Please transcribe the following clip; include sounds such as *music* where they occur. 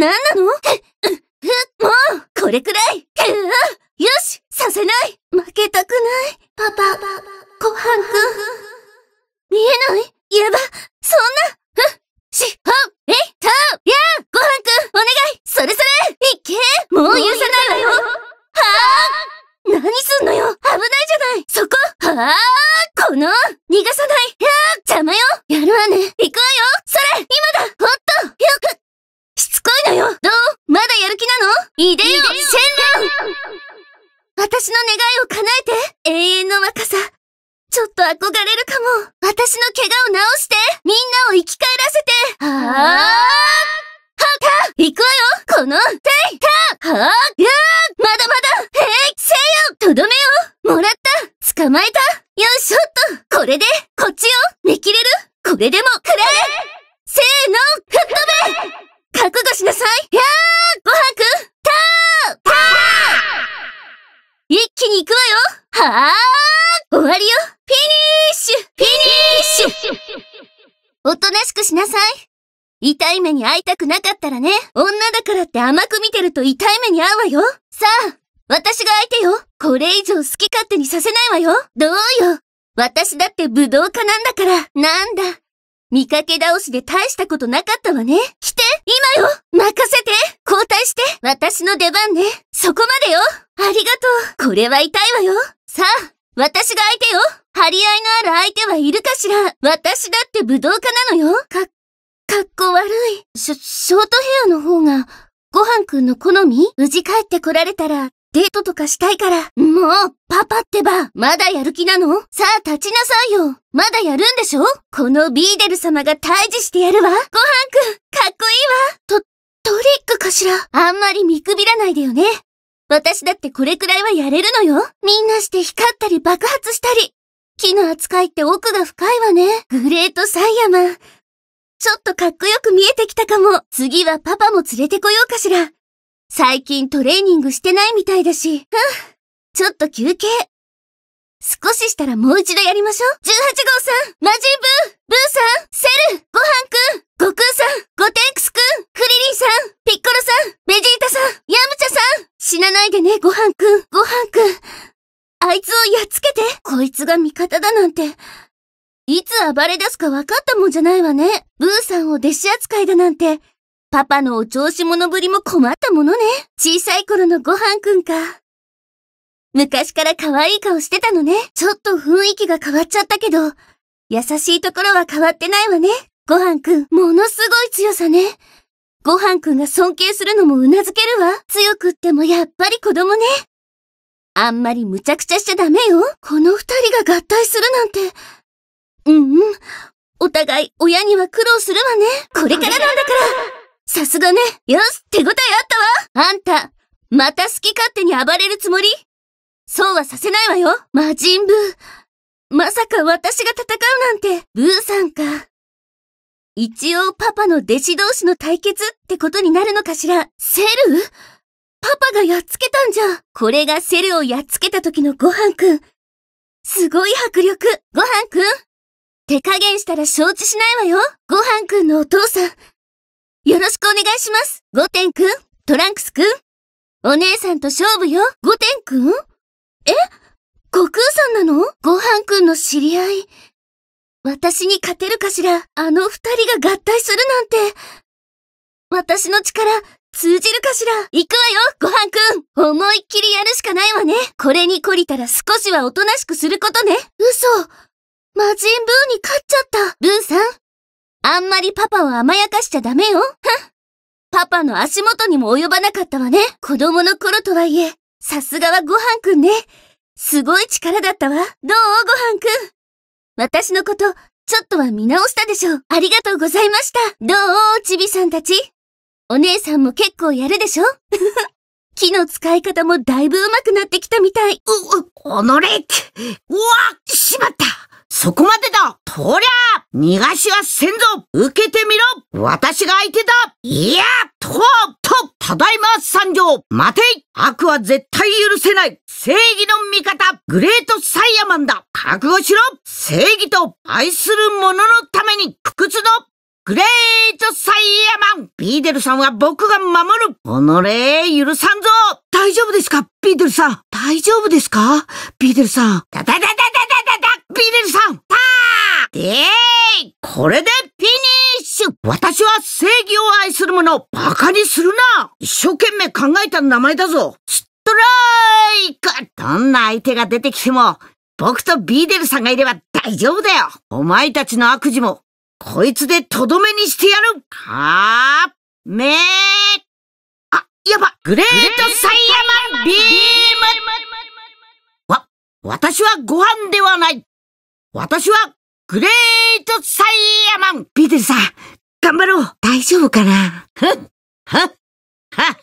何なのもうこれくらいよしさせない負けたくないパパ、ごはんくん。見えないやば、そんなし、ほ、え、た、やごはんくん、お願いそれそれいけもう許さないわよはぁ何すんのよ危ないじゃないそこはぁこの逃がさないいでよロン私の願いを叶えて永遠の若さちょっと憧れるかも私の怪我を治してみんなを生き返らせてはぁはた行くわよこのていたはぁやまだまだへ気せよとどめよもらった捕まえたよいしょっとこれでこっちよ見切れるこれでもくれせーの吹っ飛べ覚悟しなさいに行くわよはー終わりよフィニッシュフィニッシュおとなしくしなさい痛い目に会いたくなかったらね、女だからって甘く見てると痛い目に遭うわよさあ、私が相手よこれ以上好き勝手にさせないわよどうよ私だって武道家なんだから、なんだ、見かけ倒しで大したことなかったわね。来て今よ任せて交代して私の出番ねそこまでよありがとうこれは痛いわよさあ、私が相手よ張り合いのある相手はいるかしら私だって武道家なのよか、かっこ悪い。ショ、ショートヘアの方が、ご飯くんの好み無事帰ってこられたら、デートとかしたいから。もう、パパってば、まだやる気なのさあ立ちなさいよ。まだやるんでしょこのビーデル様が退治してやるわ。ごはんくん、かっこいいわ。と、トリックかしらあんまり見くびらないでよね。私だってこれくらいはやれるのよ。みんなして光ったり爆発したり。木の扱いって奥が深いわね。グレートサイヤマン。ちょっとかっこよく見えてきたかも。次はパパも連れてこようかしら。最近トレーニングしてないみたいだし。うん。ちょっと休憩。少ししたらもう一度やりましょう。18号さん、魔人ブー、ブーさん、セル、ごはんくん、悟空さん、ゴテンクスくん、クリリンさん、ピッコロさん、ベジータさん、ヤムチャさん。死なないでね、ごはんくん、ごはんくん。あいつをやっつけて。こいつが味方だなんて。いつ暴れ出すか分かったもんじゃないわね。ブーさんを弟子扱いだなんて。パパのお調子者ぶりも困ったものね。小さい頃のご飯くんか。昔から可愛い顔してたのね。ちょっと雰囲気が変わっちゃったけど、優しいところは変わってないわね。ご飯くん、ものすごい強さね。ご飯くんが尊敬するのもうなずけるわ。強くってもやっぱり子供ね。あんまり無茶苦茶しちゃダメよ。この二人が合体するなんて。うんうん。お互い親には苦労するわね。これからなんだから。さすがね。よし手応えあったわあんた、また好き勝手に暴れるつもりそうはさせないわよ魔人ブー。まさか私が戦うなんて、ブーさんか。一応パパの弟子同士の対決ってことになるのかしらセルパパがやっつけたんじゃ。これがセルをやっつけた時のご飯くん。すごい迫力。ご飯くん。手加減したら承知しないわよ。ご飯くんのお父さん、よろしくお願いします。ゴテンくん、トランクスくん。お姉さんと勝負よ、ゴテンくん。え悟空さんなのご飯くんの知り合い。私に勝てるかしらあの二人が合体するなんて。私の力、通じるかしら行くわよ、ご飯くん思いっきりやるしかないわねこれに懲りたら少しはおとなしくすることね嘘魔人ブーに勝っちゃったブーさん、あんまりパパを甘やかしちゃダメよ。パパの足元にも及ばなかったわね。子供の頃とはいえ、さすがはごはんくんね。すごい力だったわ。どうごはんくん。私のこと、ちょっとは見直したでしょう。ありがとうございました。どうちびさんたち。お姉さんも結構やるでしょ *laughs* 木の使い方もだいぶ上手くなってきたみたい。う、う、おのれうわしまったそこまでだとりゃ逃がしはせんぞ受けてみろ私が相手だいやととただいま参上待て悪は絶対許せない正義の味方グレートサイヤマンだ覚悟しろ正義と愛する者のために不屈のグレートサイヤマンビーデルさんは僕が守る己許さんぞ大丈夫ですかビーデルさん大丈夫ですかビーデルさんだだだだだだだビーデルさんパーでーい、これでフィニッシュ私は正義を愛する者を馬鹿にするな一生懸命考えた名前だぞストライクどんな相手が出てきても、僕とビーデルさんがいれば大丈夫だよお前たちの悪事も、こいつでとどめにしてやるかーめーあ、やばグレートサイヤマンビームわ、私はご飯ではない私はグレートサイヤマンピーテルさん、頑張ろう大丈夫かなはっはっはっ